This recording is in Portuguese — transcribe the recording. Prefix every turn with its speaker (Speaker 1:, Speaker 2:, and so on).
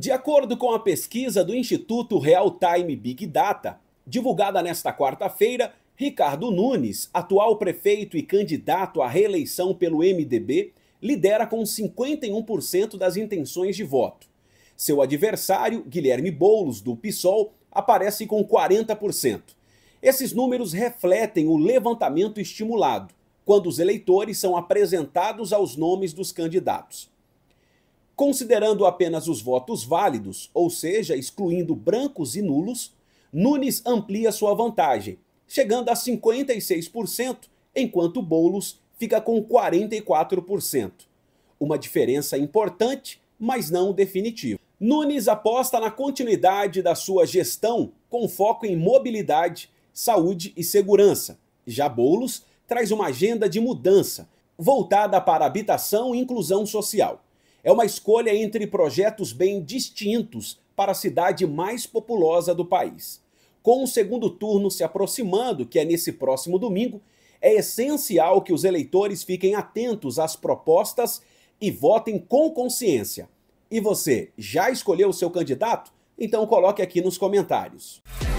Speaker 1: De acordo com a pesquisa do Instituto Real Time Big Data, divulgada nesta quarta-feira, Ricardo Nunes, atual prefeito e candidato à reeleição pelo MDB, lidera com 51% das intenções de voto. Seu adversário, Guilherme Boulos, do PSOL, aparece com 40%. Esses números refletem o levantamento estimulado, quando os eleitores são apresentados aos nomes dos candidatos. Considerando apenas os votos válidos, ou seja, excluindo brancos e nulos, Nunes amplia sua vantagem, chegando a 56%, enquanto Boulos fica com 44%. Uma diferença importante, mas não definitiva. Nunes aposta na continuidade da sua gestão com foco em mobilidade, saúde e segurança. Já Boulos traz uma agenda de mudança, voltada para habitação e inclusão social. É uma escolha entre projetos bem distintos para a cidade mais populosa do país. Com o segundo turno se aproximando, que é nesse próximo domingo, é essencial que os eleitores fiquem atentos às propostas e votem com consciência. E você já escolheu o seu candidato? Então coloque aqui nos comentários.